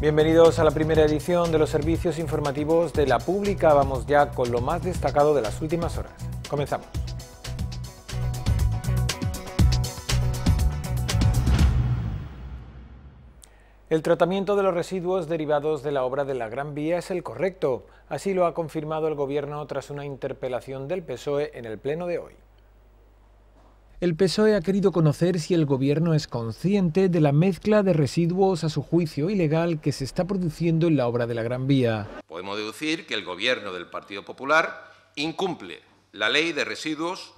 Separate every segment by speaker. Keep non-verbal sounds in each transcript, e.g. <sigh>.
Speaker 1: Bienvenidos a la primera edición de los servicios informativos de la pública. Vamos ya con lo más destacado de las últimas horas. Comenzamos. El tratamiento de los residuos derivados de la obra de la Gran Vía es el correcto, así lo ha confirmado el Gobierno tras una interpelación del PSOE en el Pleno de hoy el PSOE ha querido conocer si el gobierno es consciente de la mezcla de residuos a su juicio ilegal que se está produciendo en la obra de la Gran Vía.
Speaker 2: Podemos deducir que el gobierno del Partido
Speaker 1: Popular incumple la ley de residuos,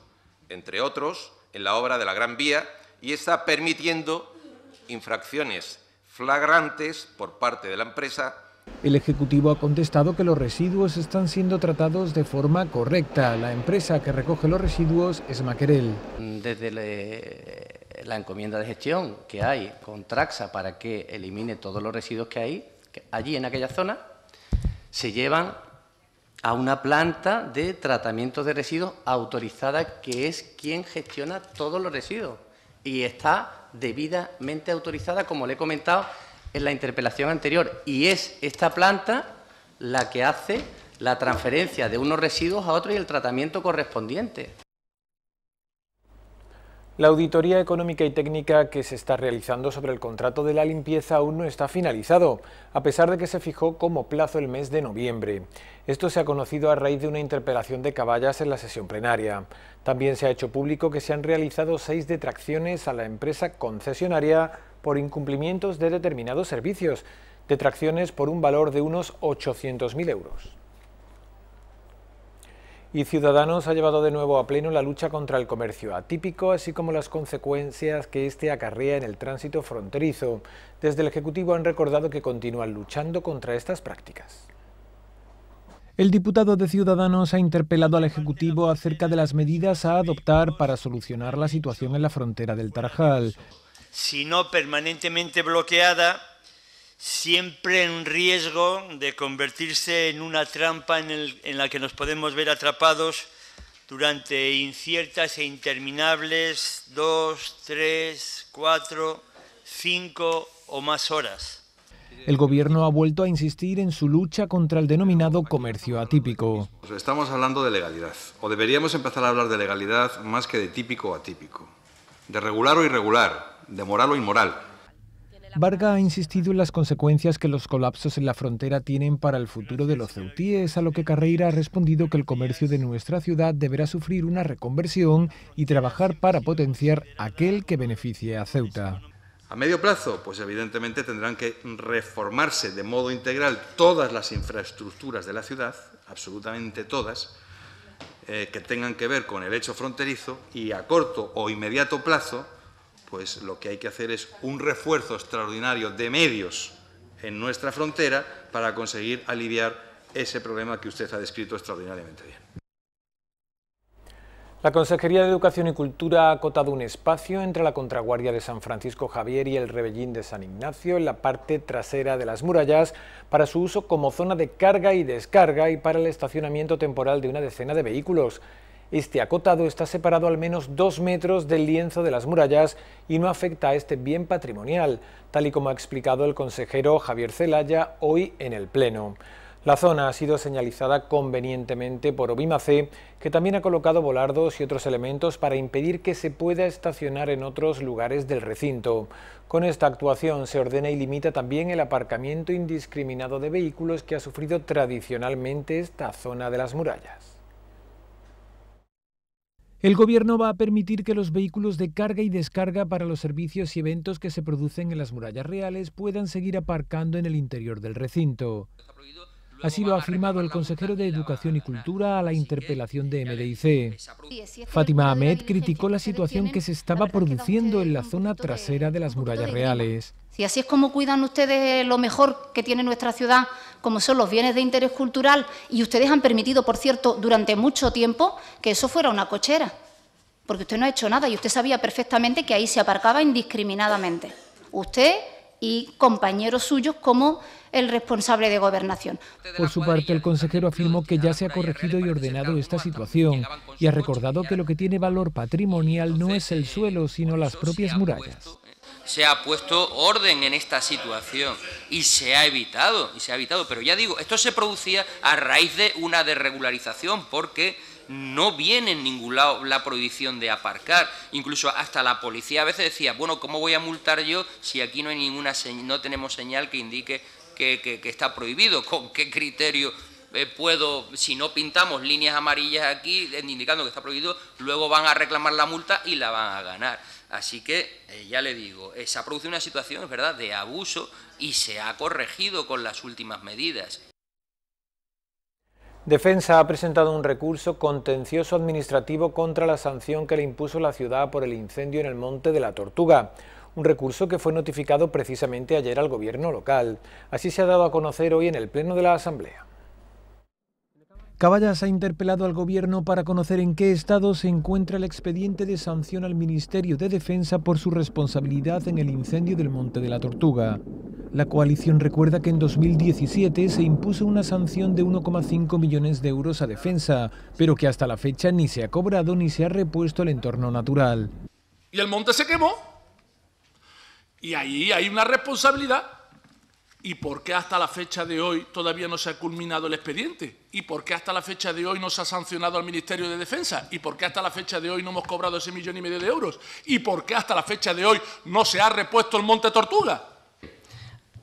Speaker 1: entre otros, en la obra de la Gran Vía y está permitiendo infracciones flagrantes
Speaker 3: por parte de la empresa
Speaker 1: el Ejecutivo ha contestado que los residuos están siendo tratados de forma correcta. La empresa que recoge los residuos es Maquerel.
Speaker 3: Desde
Speaker 4: la encomienda de gestión que hay con Traxa para que elimine todos los residuos que hay allí en aquella zona, se llevan a una planta de tratamiento de residuos autorizada que es quien gestiona todos los residuos y está debidamente autorizada, como le he comentado, en la interpelación anterior y es esta planta la que hace la transferencia de
Speaker 1: unos residuos a otros y el
Speaker 4: tratamiento correspondiente.
Speaker 1: La auditoría económica y técnica que se está realizando sobre el contrato de la limpieza aún no está finalizado, a pesar de que se fijó como plazo el mes de noviembre. Esto se ha conocido a raíz de una interpelación de caballas en la sesión plenaria. También se ha hecho público que se han realizado seis detracciones a la empresa concesionaria por incumplimientos de determinados servicios, detracciones por un valor de unos 800.000 euros. Y Ciudadanos ha llevado de nuevo a pleno la lucha contra el comercio atípico, así como las consecuencias que este acarrea en el tránsito fronterizo. Desde el Ejecutivo han recordado que continúan luchando contra estas prácticas. El diputado de Ciudadanos ha interpelado al Ejecutivo acerca de las medidas a adoptar para solucionar la situación en la frontera del Tarajal
Speaker 5: si no permanentemente bloqueada, siempre en riesgo de convertirse en una trampa en, la que nos podemos ver atrapados durante inciertas e interminables dos, tres, cuatro, cinco o más horas.
Speaker 1: El gobierno ha vuelto a insistir en su lucha contra el denominado comercio atípico.
Speaker 2: Estamos hablando de legalidad, o deberíamos empezar a hablar de legalidad más que de típico o atípico, de regular o irregular, de moral o inmoral.
Speaker 1: Varga ha insistido en las consecuencias que los colapsos en la frontera tienen para el futuro de los ceutíes, a lo que Carreira ha respondido que el comercio de nuestra ciudad deberá sufrir una reconversión y trabajar para potenciar aquel que beneficie a Ceuta.
Speaker 2: A medio plazo, pues evidentemente tendrán que reformarse de modo integral todas las infraestructuras de la ciudad, absolutamente todas, eh, que tengan que ver con el hecho fronterizo y a corto o inmediato plazo pues lo que hay que hacer es un refuerzo extraordinario de medios en nuestra frontera para conseguir aliviar ese problema que usted ha descrito extraordinariamente bien.
Speaker 1: La Consejería de Educación y Cultura ha acotado un espacio entre la Contraguardia de San Francisco Javier y el Rebellín de San Ignacio en la parte trasera de las murallas para su uso como zona de carga y descarga y para el estacionamiento temporal de una decena de vehículos. Este acotado está separado al menos dos metros del lienzo de las murallas y no afecta a este bien patrimonial, tal y como ha explicado el consejero Javier Celaya hoy en el Pleno. La zona ha sido señalizada convenientemente por Obimace, que también ha colocado volardos y otros elementos para impedir que se pueda estacionar en otros lugares del recinto. Con esta actuación se ordena y limita también el aparcamiento indiscriminado de vehículos que ha sufrido tradicionalmente esta zona de las murallas. El gobierno va a permitir que los vehículos de carga y descarga para los servicios y eventos que se producen en las murallas reales puedan seguir aparcando en el interior del recinto. Así lo ha afirmado el consejero de Educación y Cultura a la interpelación de MDIC. Fátima Ahmed criticó la situación que se estaba produciendo en la zona trasera de las murallas reales.
Speaker 6: Si así es como cuidan ustedes lo mejor que tiene nuestra ciudad, como son los bienes de interés cultural, y ustedes han permitido, por cierto, durante mucho tiempo que eso fuera una cochera, porque usted no ha hecho nada y usted sabía perfectamente que ahí se aparcaba indiscriminadamente. Usted y compañeros suyos como el responsable de gobernación.
Speaker 1: Por su parte, el consejero afirmó que ya se ha corregido y ordenado esta situación y ha recordado que lo que tiene valor patrimonial no es el eh, suelo, sino las propias murallas.
Speaker 7: Se ha puesto orden en esta situación y se ha evitado, y se ha pero ya digo, esto se producía a raíz de una desregularización porque no viene en ningún lado la prohibición de aparcar. Incluso hasta la policía a veces decía, bueno, ¿cómo voy a multar yo si aquí no, hay ninguna no tenemos señal que indique que, está prohibido? <laughs> ¿Con qué criterio eh, puedo, si no pintamos líneas amarillas aquí eh, indicando que está prohibido, luego van a reclamar la multa y la van a ganar? Así que, eh, ya le digo, se ha producido una situación, es verdad, de abuso y se ha corregido con las últimas medidas.
Speaker 1: Defensa ha presentado un recurso contencioso administrativo contra la sanción que le impuso la ciudad por el incendio en el Monte de la Tortuga, un recurso que fue notificado precisamente ayer al gobierno local. Así se ha dado a conocer hoy en el Pleno de la Asamblea. Caballas ha interpelado al Gobierno para conocer en qué estado se encuentra el expediente de sanción al Ministerio de Defensa por su responsabilidad en el incendio del Monte de la Tortuga. La coalición recuerda que en 2017 se impuso una sanción de 1,5 millones de euros a defensa, pero que hasta la fecha ni se ha cobrado ni se ha repuesto el entorno natural. Y
Speaker 8: el monte se quemó. Y ahí hay una responsabilidad ¿Y por qué hasta la fecha de hoy todavía no se ha culminado el expediente? ¿Y por qué hasta la fecha de hoy no se ha sancionado al Ministerio de Defensa? ¿Y por qué hasta la fecha de hoy no hemos cobrado ese millón y medio de euros? ¿Y por qué hasta la fecha de hoy no se ha repuesto el Monte Tortuga?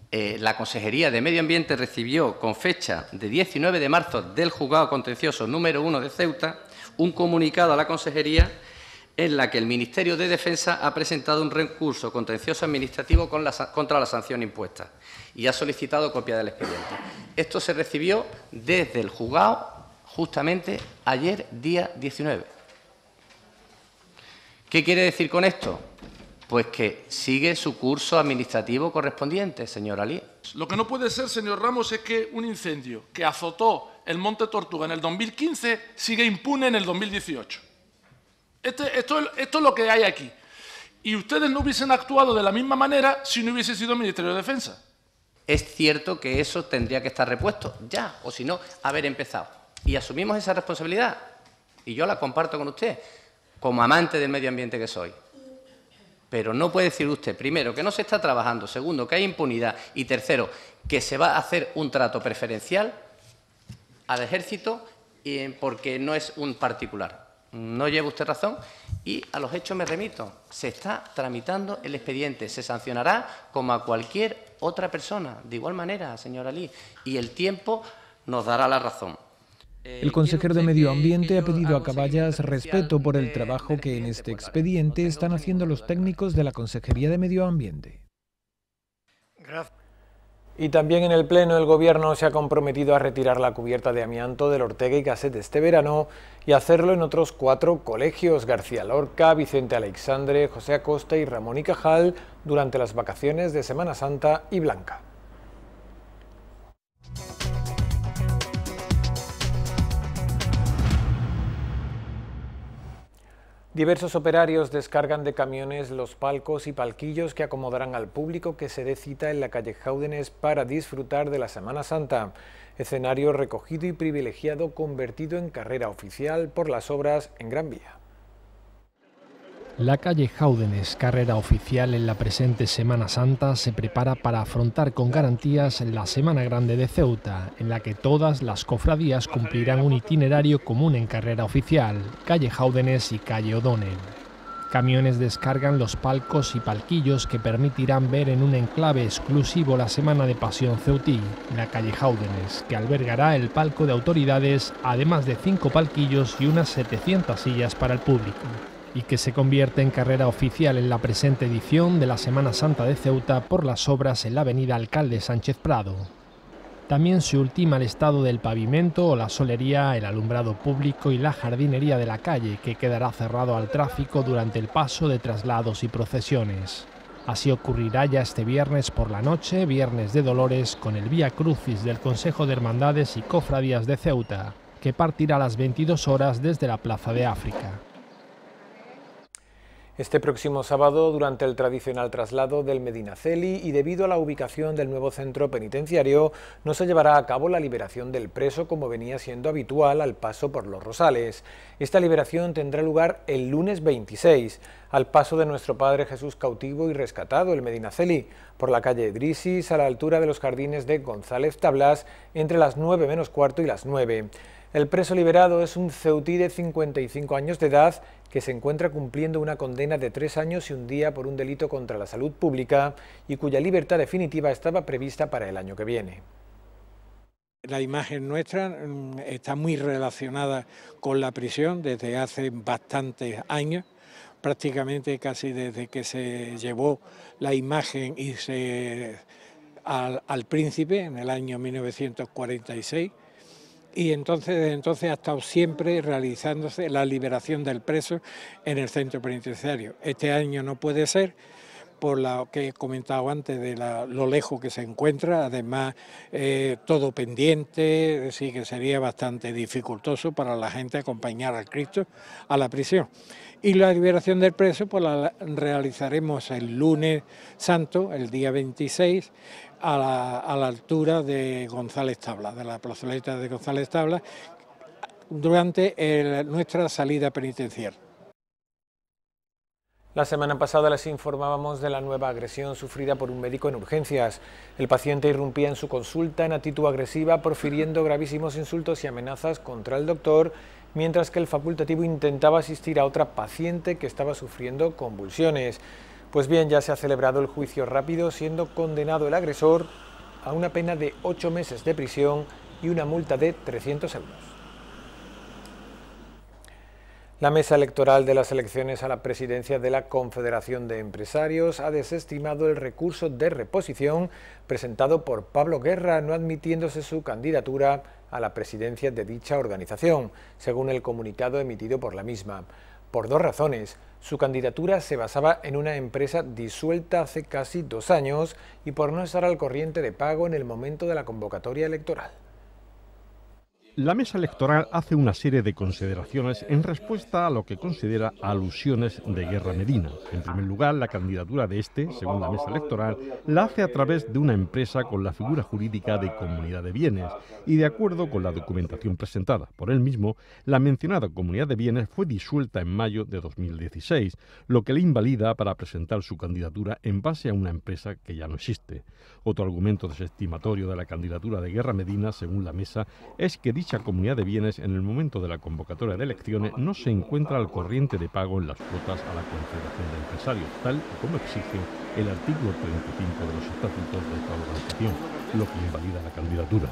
Speaker 4: Eh, la Consejería de Medio Ambiente recibió con fecha de 19 de marzo del Juzgado Contencioso número 1 de Ceuta un comunicado a la Consejería en la que el Ministerio de Defensa ha presentado un recurso contencioso administrativo contra la sanción impuesta y ha solicitado copia del expediente. Esto se recibió desde el juzgado justamente ayer, día 19. ¿Qué quiere decir con esto? Pues que sigue su curso administrativo correspondiente, señor Ali.
Speaker 8: Lo que no puede ser, señor Ramos, es que un incendio que azotó el Monte Tortuga en el 2015 sigue impune en el 2018. Este, esto, esto es lo que hay aquí. Y ustedes no hubiesen actuado de la misma manera si no hubiese sido el Ministerio de Defensa.
Speaker 4: Es cierto que eso tendría que estar repuesto ya, o si no, haber empezado. Y asumimos esa responsabilidad, y yo la comparto con usted, como amante del medio ambiente que soy. Pero no puede decir usted, primero, que no se está trabajando, segundo, que hay impunidad, y tercero, que se va a hacer un trato preferencial al ejército porque no es un particular. No lleva usted razón y a los hechos me remito. Se está tramitando el expediente, se sancionará como a cualquier otra persona, de igual manera, señora Lee, y el tiempo nos dará la razón.
Speaker 1: Eh, el consejero de Medio Ambiente ha pedido a Caballas respeto por el trabajo que en este expediente están haciendo los técnicos de la Consejería de Medio Ambiente. Y también en el Pleno el Gobierno se ha comprometido a retirar la cubierta de amianto del Ortega y Gasset este verano y hacerlo en otros cuatro colegios, García Lorca, Vicente Alexandre, José Acosta y Ramón y Cajal, durante las vacaciones de Semana Santa y Blanca. Diversos operarios descargan de camiones los palcos y palquillos que acomodarán al público que se dé cita en la calle Jaúdenes para disfrutar de la Semana Santa. Escenario recogido y privilegiado convertido en carrera oficial por las obras en Gran Vía.
Speaker 8: La calle Jaúdenes, carrera oficial en la presente Semana Santa, se prepara para afrontar con garantías la Semana Grande de Ceuta, en la que todas las cofradías cumplirán un itinerario común en carrera oficial, calle Jaúdenes y calle O'Donnell. Camiones descargan los palcos y palquillos que permitirán ver en un enclave exclusivo la Semana de Pasión Ceutí, la calle Jaúdenes, que albergará el palco de autoridades, además de cinco palquillos y unas 700 sillas para el público y que se convierte en carrera oficial en la presente edición de la Semana Santa de Ceuta por las obras en la avenida Alcalde Sánchez Prado. También se ultima el estado del pavimento o la solería, el alumbrado público y la jardinería de la calle, que quedará cerrado al tráfico durante el paso de traslados y procesiones. Así ocurrirá ya este viernes por la noche, viernes de Dolores, con el Vía Crucis del Consejo de Hermandades y Cofradías de Ceuta, que partirá a las 22 horas desde la Plaza de África
Speaker 1: este próximo sábado durante el tradicional traslado del Medinaceli y debido a la ubicación del nuevo centro penitenciario no se llevará a cabo la liberación del preso como venía siendo habitual al paso por Los Rosales. Esta liberación tendrá lugar el lunes 26 al paso de nuestro Padre Jesús cautivo y rescatado, el Medinaceli, por la calle Grisis a la altura de los jardines de González Tablas entre las 9 menos cuarto y las 9. El preso liberado es un ceutí de 55 años de edad que se encuentra cumpliendo una condena de tres años y un día por un delito contra la salud pública y cuya libertad definitiva estaba prevista para el año que viene. La imagen nuestra mm, está muy relacionada con la prisión desde hace bastantes años, prácticamente casi desde que se llevó la imagen y al, al príncipe en el año 1946 y entonces entonces ha estado siempre realizándose la liberación del preso en el centro penitenciario. Este año no puede ser por lo que he comentado antes de lo lejos que se encuentra, además eh, todo pendiente, sí que sería bastante dificultoso para la gente acompañar al Cristo a la prisión. Y la liberación del preso pues la realizaremos el lunes santo, el día 26, a la, altura de González Tabla, de la plazoleta de González Tabla, durante nuestra salida penitenciaria. La semana pasada les informábamos de la nueva agresión sufrida por un médico en urgencias. El paciente irrumpía en su consulta en actitud agresiva, profiriendo gravísimos insultos y amenazas contra el doctor, mientras que el facultativo intentaba asistir a otra paciente que estaba sufriendo convulsiones. Pues bien, ya se ha celebrado el juicio rápido, siendo condenado el agresor a una pena de ocho meses de prisión y una multa de 300 euros. La mesa electoral de las elecciones a la presidencia de la Confederación de Empresarios ha desestimado el recurso de reposición presentado por Pablo Guerra, no admitiéndose su candidatura a la presidencia de dicha organización, según el comunicado emitido por la misma por dos razones. Su candidatura se basaba en una empresa disuelta hace casi dos años y por no estar al corriente de pago en el momento de la convocatoria electoral.
Speaker 2: La mesa electoral hace una serie de consideraciones en respuesta a lo que considera alusiones de Guerra Medina. En primer lugar, la candidatura de este, según la mesa electoral, la hace a través de una empresa con la figura jurídica de comunidad de bienes y de acuerdo con la documentación presentada por él mismo, la mencionada comunidad de bienes fue disuelta en mayo de 2016, lo que le invalida para presentar su candidatura en base a una empresa que ya no existe. Otro argumento desestimatorio de la candidatura de Guerra Medina, según la mesa, es que dicha comunidad de bienes en el momento de la convocatoria de elecciones no se encuentra al corriente de pago en las cuotas a la Confederación de Empresarios, tal y como exige el artículo 35 de los estatutos de esta organización, lo que invalida la candidatura.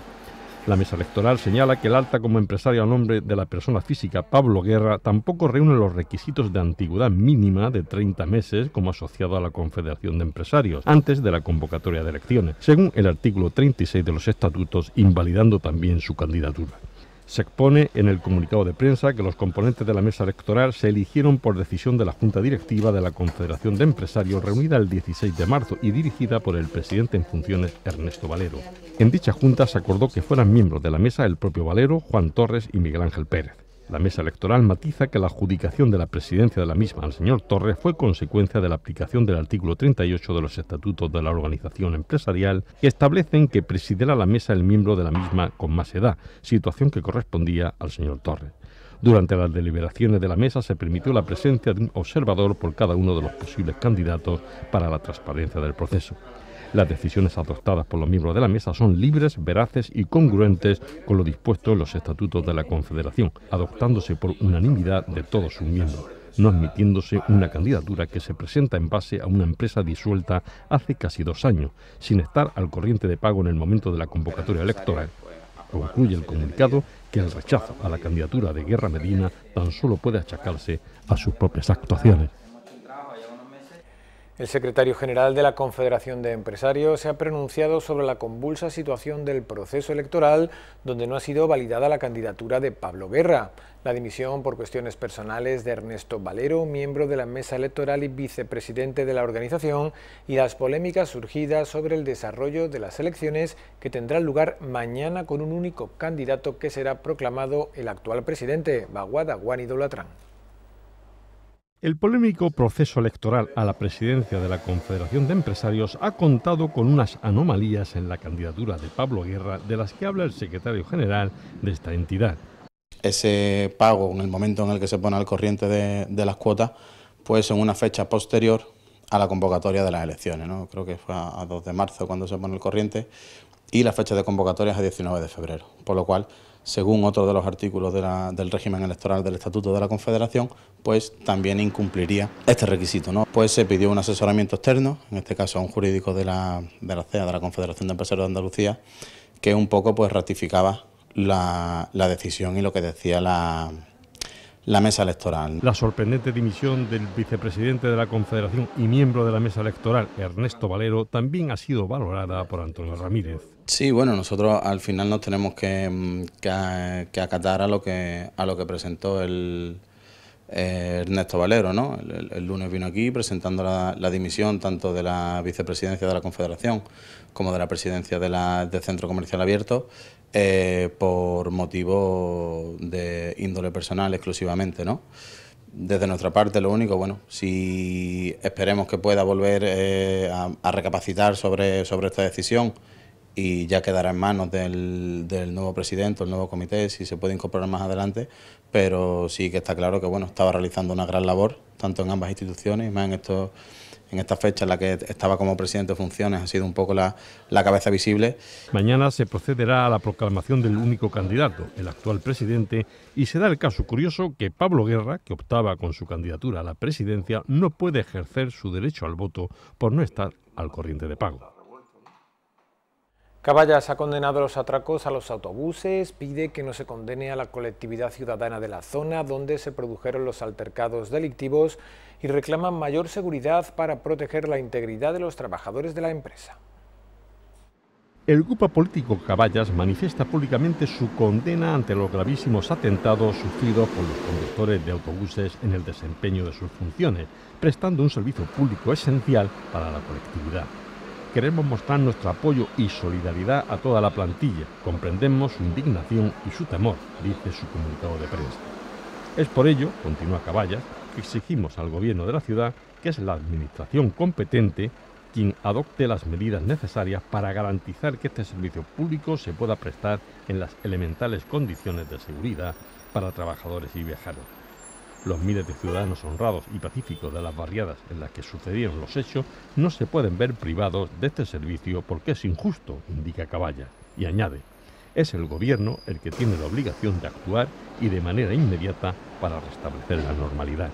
Speaker 2: La mesa electoral señala que el alta como empresario a nombre de la persona física Pablo Guerra tampoco reúne los requisitos de antigüedad mínima de 30 meses como asociado a la Confederación de Empresarios antes de la convocatoria de elecciones, según el artículo 36 de los estatutos, invalidando también su candidatura se expone en el comunicado de prensa que los componentes de la mesa electoral se eligieron por decisión de la Junta Directiva de la Confederación de Empresarios reunida el 16 de marzo y dirigida por el presidente en funciones Ernesto Valero. En dicha junta se acordó que fueran miembros de la mesa el propio Valero, Juan Torres y Miguel Ángel Pérez. La mesa electoral matiza que la adjudicación de la presidencia de la misma al señor Torres fue consecuencia de la aplicación del artículo 38 de los estatutos de la organización empresarial que establecen que presidirá la mesa el miembro de la misma con más edad, situación que correspondía al señor Torres. Durante las deliberaciones de la mesa se permitió la presencia de un observador por cada uno de los posibles candidatos para la transparencia del proceso. Las decisiones adoptadas por los miembros de la mesa son libres, veraces y congruentes con lo dispuesto en los estatutos de la Confederación, adoptándose por unanimidad de todos sus miembros no admitiéndose una candidatura que se presenta en base a una empresa disuelta hace casi dos años, sin estar al corriente de pago en el momento de la convocatoria electoral. Concluye el comunicado que el rechazo a la candidatura de Guerra Medina tan solo puede achacarse a sus propias actuaciones.
Speaker 1: El secretario general de la Confederación de Empresarios se ha pronunciado sobre la convulsa situación del proceso electoral donde no ha sido validada la candidatura de Pablo Guerra, la dimisión por cuestiones personales de Ernesto Valero, miembro de la mesa electoral y vicepresidente de la organización, y las polémicas surgidas sobre el desarrollo de las elecciones que tendrán lugar mañana con un único candidato que será proclamado el actual presidente, Baguada Guani
Speaker 2: el polémico proceso electoral a la presidencia de la Confederación de Empresarios ha contado con unas anomalías en la candidatura de Pablo Guerra de las que habla el secretario general de esta entidad.
Speaker 3: Ese pago en el momento en el que se pone al corriente de, las cuotas, pues en una fecha posterior a la convocatoria de las elecciones, ¿no? creo que fue a, 2 de marzo cuando se pone el corriente, y la fecha de convocatoria es a 19 de febrero, por lo cual según otro de los artículos del régimen electoral del Estatuto de la Confederación, pues también incumpliría este requisito. ¿no? Pues se pidió un asesoramiento externo, en este caso a un jurídico de la, de la CEA, de la Confederación de Empresarios de Andalucía, que un poco pues ratificaba la decisión y lo que decía la, la mesa electoral.
Speaker 2: La sorprendente dimisión del vicepresidente de la Confederación y miembro de la mesa electoral, Ernesto Valero, también ha sido valorada por Antonio Ramírez.
Speaker 3: Sí, bueno, nosotros al final nos tenemos que, mm, acatar a lo que, a lo que presentó el, eh, Ernesto Valero, ¿no? El, lunes vino aquí presentando la, dimisión tanto de la vicepresidencia de la Confederación como de la presidencia de Centro Comercial Abierto eh, por motivos de índole personal exclusivamente, ¿no? Desde nuestra parte, lo único, bueno, si esperemos que pueda volver eh, a, recapacitar sobre, sobre esta decisión y ya quedará en manos del, nuevo presidente, el nuevo comité, si se puede incorporar más adelante, pero sí que está claro que bueno, estaba realizando una gran labor, tanto en ambas instituciones, más en estos en esta fecha en la que estaba como presidente de funciones, ha sido un poco la, cabeza visible.
Speaker 2: Mañana se procederá a la proclamación del único candidato, el actual presidente, y se da el caso curioso que Pablo Guerra, que optaba con su candidatura a la presidencia, no puede ejercer su derecho al voto por no estar al corriente de pago.
Speaker 1: Caballas ha condenado los atracos a los autobuses, pide que no se condene a la colectividad ciudadana de la zona donde se produjeron los altercados delictivos y reclama mayor seguridad para proteger la integridad de los trabajadores de la empresa.
Speaker 2: El grupo político Caballas manifiesta públicamente su condena ante los gravísimos atentados sufridos por los conductores de autobuses en el desempeño de sus funciones, prestando un servicio público esencial para la colectividad queremos mostrar nuestro apoyo y solidaridad a toda la plantilla. Comprendemos su indignación y su temor, dice su comunicado de prensa. Es por ello, continúa Caballas, que exigimos al gobierno de la ciudad, que es la administración competente, quien adopte las medidas necesarias para garantizar que este servicio público se pueda prestar en las elementales condiciones de seguridad para trabajadores y viajeros. Los miles de ciudadanos honrados y pacíficos de las barriadas en las que sucedieron los hechos no se pueden ver privados de este servicio porque es injusto, indica Caballa, y añade, es el gobierno el que tiene la obligación de actuar y de manera inmediata para restablecer la normalidad.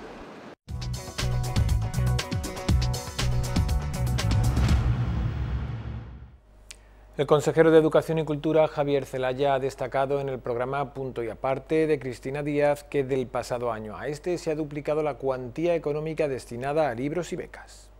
Speaker 1: El consejero de Educación y Cultura, Javier Zelaya, ha destacado en el programa Punto y Aparte de Cristina Díaz que del pasado año a este se ha duplicado la cuantía económica destinada a libros y becas.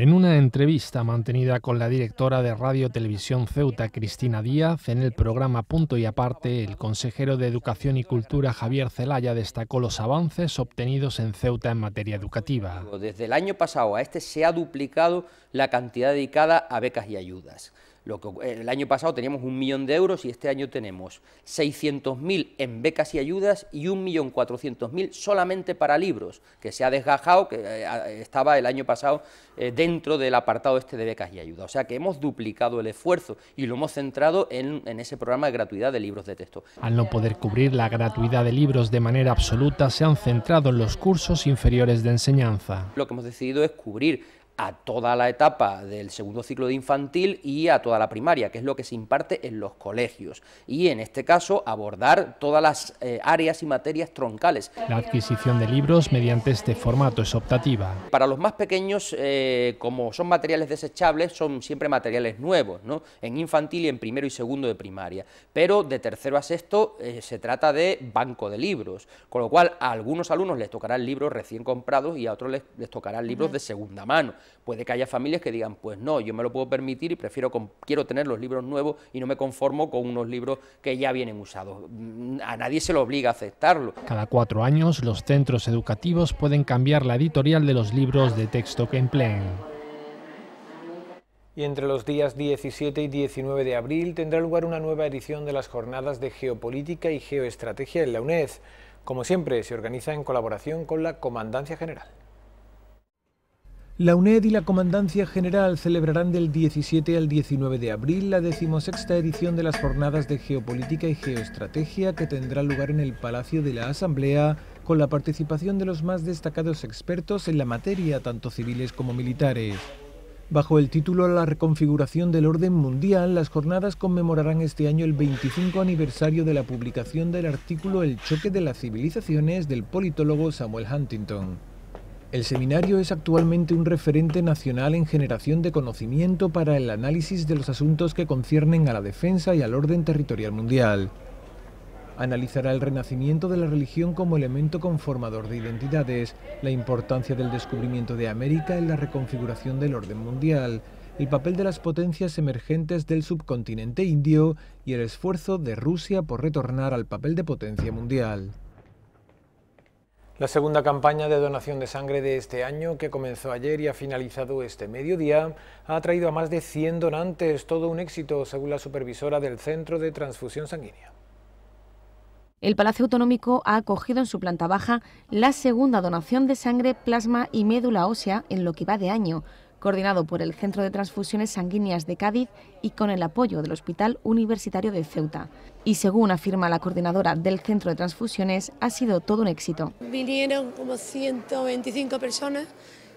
Speaker 8: En una entrevista mantenida con la directora de Radio Televisión Ceuta, Cristina Díaz, en el programa Punto y Aparte, el consejero de Educación y Cultura, Javier Celaya, destacó los avances obtenidos en Ceuta en materia educativa.
Speaker 7: Desde el año pasado a este se ha duplicado la cantidad dedicada a becas y ayudas. Lo que, el año pasado teníamos un millón de euros y este año tenemos 600.000 en becas y ayudas y 1.400.000 solamente para libros, que se ha desgajado, que eh, estaba el año pasado de eh, dentro del apartado este de becas y ayuda. O sea que hemos duplicado el esfuerzo y lo hemos centrado en, en, ese programa de gratuidad de libros de texto.
Speaker 8: Al no poder cubrir la gratuidad de libros de manera absoluta, se han centrado en los cursos inferiores de enseñanza.
Speaker 7: Lo que hemos decidido es cubrir a toda la etapa del segundo ciclo de infantil y a toda la primaria, que es lo que se imparte en los colegios. Y en este caso abordar todas las eh, áreas y materias troncales.
Speaker 8: La adquisición de libros mediante este formato es optativa.
Speaker 7: Para los más pequeños, eh, como son materiales desechables, son siempre materiales nuevos, ¿no? en infantil y en primero y segundo de primaria. Pero de tercero a sexto eh, se trata de banco de libros, con lo cual a algunos alumnos les tocarán libros recién comprados y a otros les, les tocarán libros de segunda mano. Puede que haya familias que digan, pues no, yo me lo puedo permitir y prefiero, quiero tener los libros nuevos y no me conformo con unos libros que ya vienen usados. Mm, a nadie se lo obliga a aceptarlo.
Speaker 8: Cada cuatro años los centros educativos pueden cambiar la editorial de los libros de texto que empleen
Speaker 1: y entre los días 17 y 19 de abril tendrá lugar una nueva edición de las jornadas de geopolítica y geoestrategia en la UNED. Como siempre, se organiza en colaboración con la Comandancia General. La UNED y la Comandancia General celebrarán del 17 al 19 de abril la decimosexta edición de las jornadas de geopolítica y geoestrategia que tendrá lugar en el Palacio de la Asamblea con la participación de los más destacados expertos en la materia, tanto civiles como militares. Bajo el título La reconfiguración del orden mundial, las jornadas conmemorarán este año el 25 aniversario de la publicación del artículo El choque de las civilizaciones del politólogo Samuel Huntington. El seminario es actualmente un referente nacional en generación de conocimiento para el análisis de los asuntos que conciernen a la defensa y al orden territorial mundial. Analizará el renacimiento de la religión como elemento conformador de identidades, la importancia del descubrimiento de América en la reconfiguración del orden mundial, el papel de las potencias emergentes del subcontinente indio y el esfuerzo de Rusia por retornar al papel de potencia mundial. La segunda campaña de donación de sangre de este año, que comenzó ayer y ha finalizado este mediodía, ha atraído a más de 100 donantes, todo un éxito, según la supervisora del Centro de Transfusión Sanguínea.
Speaker 9: El Palacio Autonómico ha acogido en su planta baja la segunda donación de sangre, plasma y médula ósea en lo que va de año, coordinado por el Centro de Transfusiones Sanguíneas de Cádiz y con el apoyo del Hospital Universitario de Ceuta. Y según afirma la coordinadora del Centro de Transfusiones, ha sido todo un éxito.
Speaker 6: Vinieron como 125 personas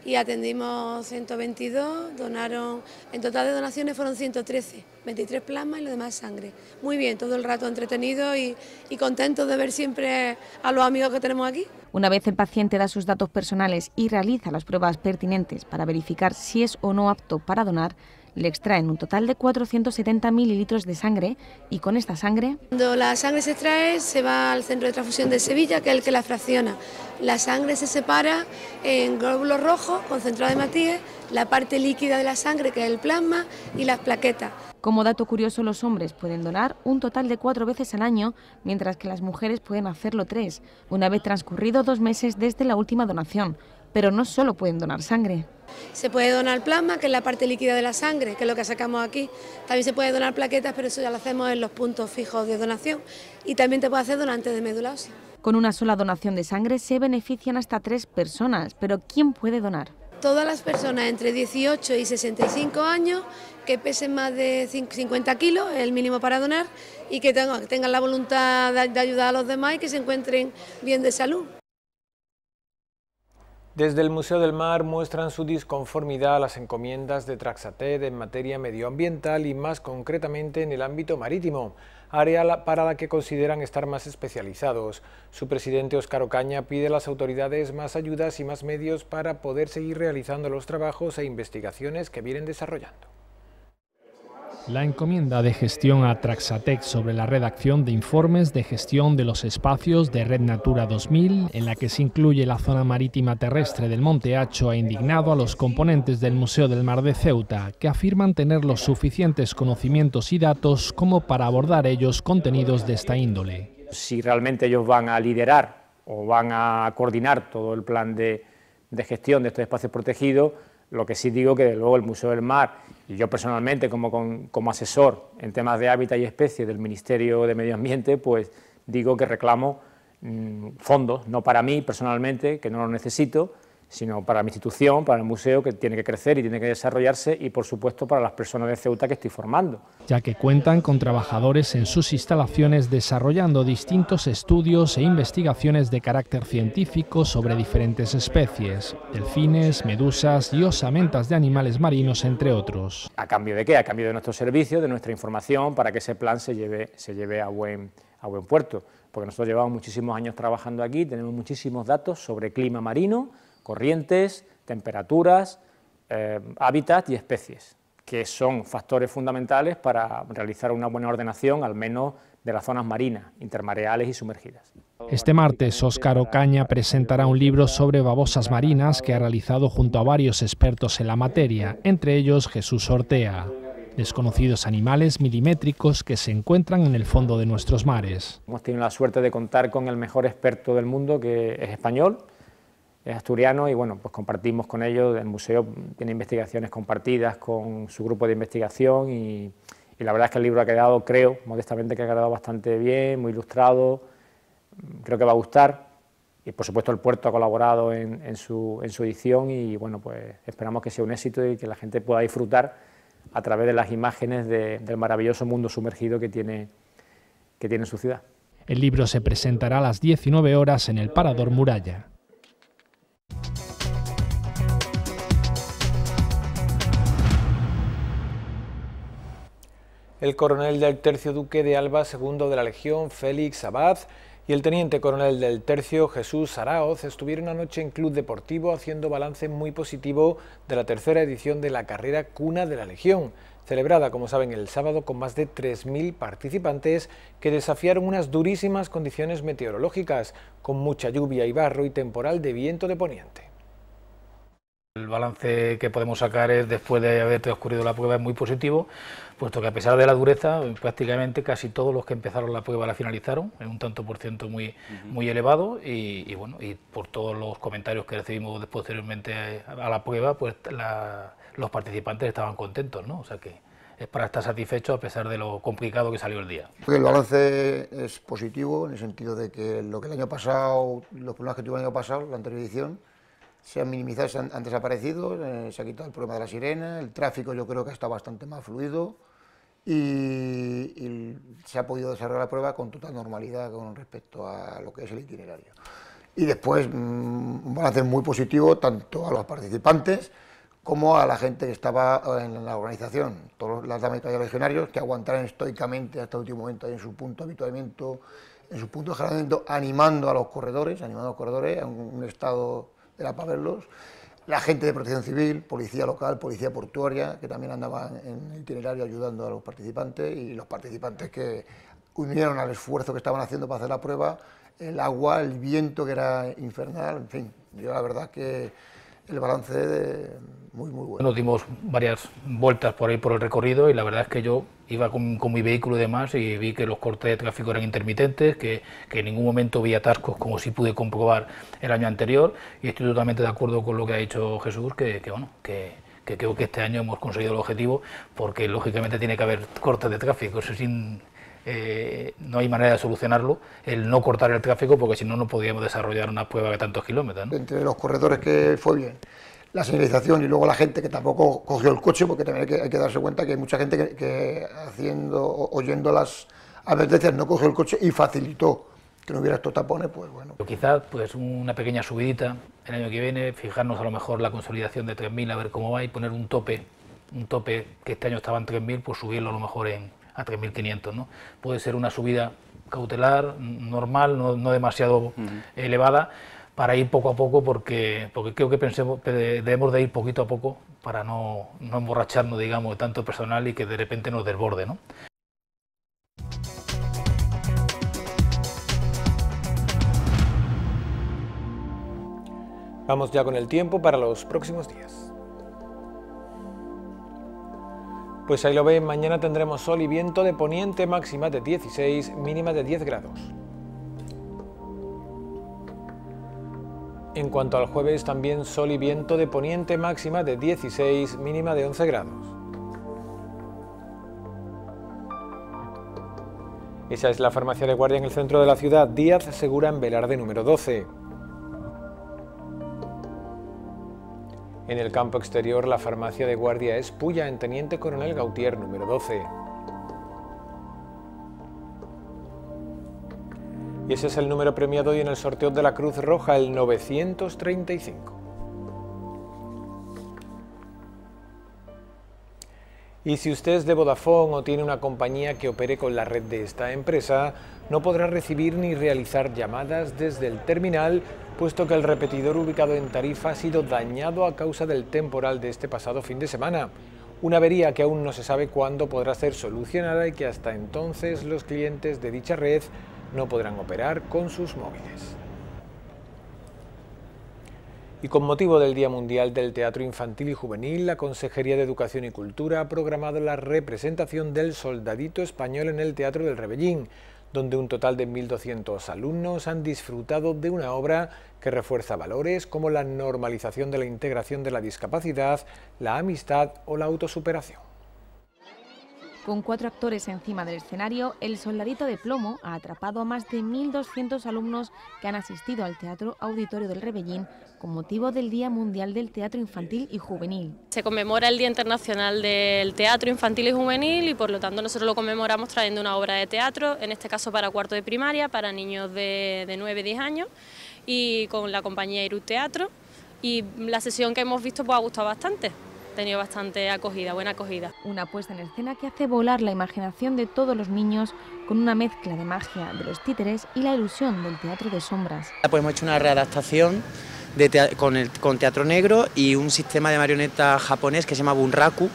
Speaker 6: y atendimos 122, donaron, en total de donaciones fueron 113, 23 plasmas y lo demás sangre. Muy bien, todo el rato entretenido y, contento de ver siempre a los amigos que tenemos aquí.
Speaker 9: Una vez el paciente da sus datos personales y realiza las pruebas pertinentes para verificar si es o no apto para donar, le extraen un total de 470
Speaker 6: mililitros de sangre
Speaker 9: y con esta sangre...
Speaker 6: Cuando la sangre se extrae se va al centro de transfusión de Sevilla, que es el que la fracciona. La sangre se separa en glóbulos rojos, concentrado de Matías, la parte líquida de la sangre, que es el plasma, y las plaquetas.
Speaker 9: Como dato curioso, los hombres pueden donar un total de cuatro veces al año, mientras que las mujeres pueden hacerlo tres, una vez transcurrido dos meses desde la última donación pero no solo pueden donar sangre.
Speaker 6: Se puede donar plasma, que es la parte líquida de la sangre, que es lo que sacamos aquí. También se puede donar plaquetas, pero eso ya lo hacemos en los puntos fijos de donación. Y también te puede hacer donante de médula ósea.
Speaker 9: Con una sola donación de sangre se benefician hasta tres personas, pero ¿quién puede donar?
Speaker 6: Todas las personas entre 18 y 65 años que pesen más de 50 kilos, el mínimo para donar, y que tengan la voluntad de ayudar a los demás y que se encuentren bien de salud.
Speaker 1: Desde el Museo del Mar muestran su disconformidad a las encomiendas de Traxated en materia medioambiental y más concretamente en el ámbito marítimo, área para la que consideran estar más especializados. Su presidente Óscar Ocaña pide a las autoridades más ayudas y más medios para poder seguir realizando los trabajos e investigaciones que vienen desarrollando.
Speaker 8: La encomienda de gestión a Traxatec sobre la redacción de informes de gestión de los espacios de Red Natura 2000, en la que se incluye la zona marítima terrestre del Monte Acho, ha indignado a los componentes del Museo del Mar de Ceuta, que afirman tener los suficientes conocimientos y datos como para abordar ellos contenidos de esta índole.
Speaker 10: Si realmente ellos van a liderar o van a coordinar todo el plan de, de gestión de estos espacios protegidos, lo que sí digo que, desde luego, el Museo del Mar, y yo personalmente como, asesor en temas de hábitat y especies del Ministerio de Medio Ambiente, pues digo que reclamo mm, fondos, no para mí personalmente, que no los necesito, sino para mi institución, para el museo, que tiene que crecer y tiene que desarrollarse, y por supuesto para las personas de Ceuta que estoy formando.
Speaker 8: Ya que cuentan con trabajadores en sus instalaciones desarrollando distintos estudios e investigaciones de carácter científico sobre diferentes especies, delfines, medusas y osamentas de animales marinos, entre otros.
Speaker 10: ¿A cambio de qué? A cambio de nuestro servicio, de nuestra información, para que ese plan se lleve, se lleve a, buen, a buen puerto. Porque nosotros llevamos muchísimos años trabajando aquí, tenemos muchísimos datos sobre clima marino, corrientes, temperaturas, eh, hábitat y especies, que son factores fundamentales para realizar una buena ordenación, al menos de las zonas marinas, intermareales y sumergidas.
Speaker 8: Este martes, Óscar Ocaña presentará un libro sobre babosas marinas que ha realizado junto a varios expertos en la materia, entre ellos Jesús Ortea desconocidos animales milimétricos que se encuentran en el fondo de nuestros mares.
Speaker 10: Hemos tenido la suerte de contar con el mejor experto del mundo, que es español, es asturiano y bueno, pues compartimos con ellos, el museo tiene investigaciones compartidas con su grupo de investigación y, la verdad es que el libro ha quedado, creo, modestamente que ha quedado bastante bien, muy ilustrado, creo que va a gustar y por supuesto el puerto ha colaborado en, su, edición y bueno, pues esperamos que sea un éxito y que la gente pueda disfrutar a través de las imágenes del maravilloso mundo sumergido que tiene, que tiene su ciudad.
Speaker 8: El libro se presentará a las 19 horas en el Parador Muralla.
Speaker 1: El coronel del Tercio Duque de Alba segundo de la Legión, Félix Abad, y el teniente coronel del Tercio, Jesús Araoz, estuvieron anoche en Club Deportivo haciendo balance muy positivo de la tercera edición de la carrera Cuna de la Legión celebrada, como saben, el sábado con más de 3.000 participantes que desafiaron unas durísimas condiciones meteorológicas, con mucha lluvia y barro y temporal de viento de poniente.
Speaker 11: El balance que podemos sacar es, después de haber transcurrido la prueba es muy positivo, puesto que a pesar de la dureza, prácticamente casi todos los que empezaron la prueba la finalizaron, en un tanto por ciento muy, muy elevado, y, bueno, y por todos los comentarios que recibimos posteriormente a la prueba, pues la, los participantes estaban contentos, ¿no? O sea que es para estar satisfechos a pesar de lo complicado que salió el día.
Speaker 5: El balance es positivo en el sentido de que lo que el año pasado, los problemas que tuvo el año pasado, la anterior edición, se han minimizado, se han, desaparecido, eh, se ha quitado el problema de la sirena, el tráfico yo creo que está bastante más fluido y, se ha podido desarrollar la prueba con total normalidad con respecto a lo que es el itinerario. Y después mm, un balance muy positivo tanto a los participantes, como a la gente que estaba eh, en la organización, todos los damas y legionarios que aguantaron estoicamente hasta el último momento en su punto de habituamiento, en su punto de animando a los corredores, animando a los corredores en un, estado de la verlos, la gente de protección civil, policía local, policía portuaria, que también andaban en el itinerario ayudando a los participantes y los participantes que unieron al esfuerzo que estaban haciendo para hacer la prueba, el agua, el viento que era infernal, en fin, yo la verdad que el balance de muy, muy bueno. Nos
Speaker 11: dimos varias vueltas por ahí por el recorrido y la verdad es que yo iba con, mi vehículo y demás y vi que los cortes de tráfico eran intermitentes, que, en ningún momento vi atascos como sí pude comprobar el año anterior y estoy totalmente de acuerdo con lo que ha dicho Jesús, que, bueno, que, creo que este año hemos conseguido el objetivo, porque lógicamente tiene que haber cortes de tráfico, eso eh, no hay manera de solucionarlo, el no cortar el tráfico, porque si no, no podríamos desarrollar una prueba de tantos kilómetros. Entre
Speaker 5: los corredores que fue bien, la señalización y luego la gente que tampoco cogió el coche, porque también hay que, darse cuenta que hay mucha gente que, haciendo, oyendo las advertencias no cogió el coche y facilitó que no hubiera estos tapones, pues
Speaker 11: bueno. Quizás pues una pequeña subidita el año que viene, fijarnos a lo mejor la consolidación de 3.000, a ver cómo va y poner un tope, un tope que este año estaba en 3.000, pues subirlo a lo mejor en a 3.500. ¿no? Puede ser una subida cautelar, normal, no, demasiado elevada, para ir poco a poco, porque, porque creo que pensemos, debemos de ir poquito a poco para no, no emborracharnos, digamos, de tanto personal y que de repente nos desborde. ¿no?
Speaker 1: Vamos ya con el tiempo para los próximos días. Pues ahí lo ven, mañana tendremos sol y viento de poniente, máxima de 16, mínima de 10 grados. En cuanto al jueves, también sol y viento de poniente, máxima de 16, mínima de 11 grados. Esa es la farmacia de guardia en el centro de la ciudad, Díaz Segura en Velarde número 12. En el campo exterior, la farmacia de guardia es Puya en Teniente Coronel Gautier, número 12. Y ese es el número premiado hoy en el sorteo de la Cruz Roja, el 935. Y si usted es de Vodafone o tiene una compañía que opere con la red de esta empresa, no podrá recibir ni realizar llamadas desde el terminal puesto que el repetidor ubicado en Tarifa ha sido dañado a causa del temporal de este pasado fin de semana. Una avería que aún no se sabe cuándo podrá ser solucionada y que hasta entonces los clientes de dicha red no podrán operar con sus móviles. Y con motivo del Día Mundial del Teatro Infantil y Juvenil, la Consejería de Educación y Cultura ha programado la representación del Soldadito Español en el Teatro del Rebellín, donde un total de 1.200 alumnos han disfrutado de una obra que refuerza valores como la normalización de la integración de la discapacidad, la amistad o la autosuperación.
Speaker 9: Con cuatro actores encima del escenario, El Soldadito de Plomo ha atrapado a más de 1.200 alumnos que han asistido al Teatro Auditorio del Rebellín con motivo del Día Mundial del Teatro Infantil y Juvenil. Se conmemora el Día Internacional del Teatro Infantil y Juvenil y por lo tanto nosotros lo conmemoramos trayendo una obra de teatro, en este caso para cuarto de primaria, para niños de, de 9-10 años y con la compañía Irus Teatro y la sesión que hemos visto pues ha gustado bastante tenido bastante acogida, buena acogida. Una puesta en escena que hace volar la imaginación de todos los niños con una mezcla de magia de los títeres y la ilusión del teatro de sombras.
Speaker 4: Pues hemos hecho una readaptación con, teatro negro y un sistema de marionetas japonés que se llama Bunraku.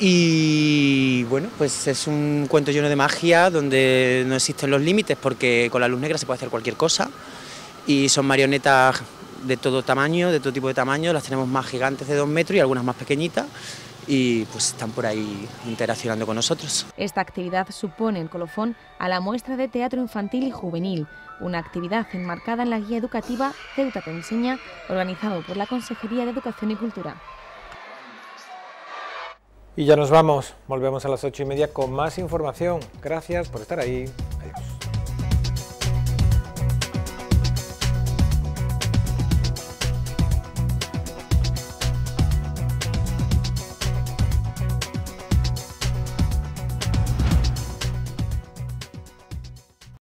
Speaker 4: Y bueno, pues es un cuento lleno de magia donde no existen los límites porque con la luz negra se puede hacer cualquier cosa y son marionetas de todo tamaño, de todo tipo de tamaño, las tenemos más gigantes de 2 metros y algunas más pequeñitas y pues están por ahí interaccionando con nosotros.
Speaker 9: Esta actividad supone el colofón a la muestra de teatro infantil y juvenil, una actividad enmarcada en la guía educativa Ceuta te enseña, organizado por la Consejería de Educación y Cultura.
Speaker 1: Y ya nos vamos, volvemos a las ocho y media con más información. Gracias por estar ahí. Adiós.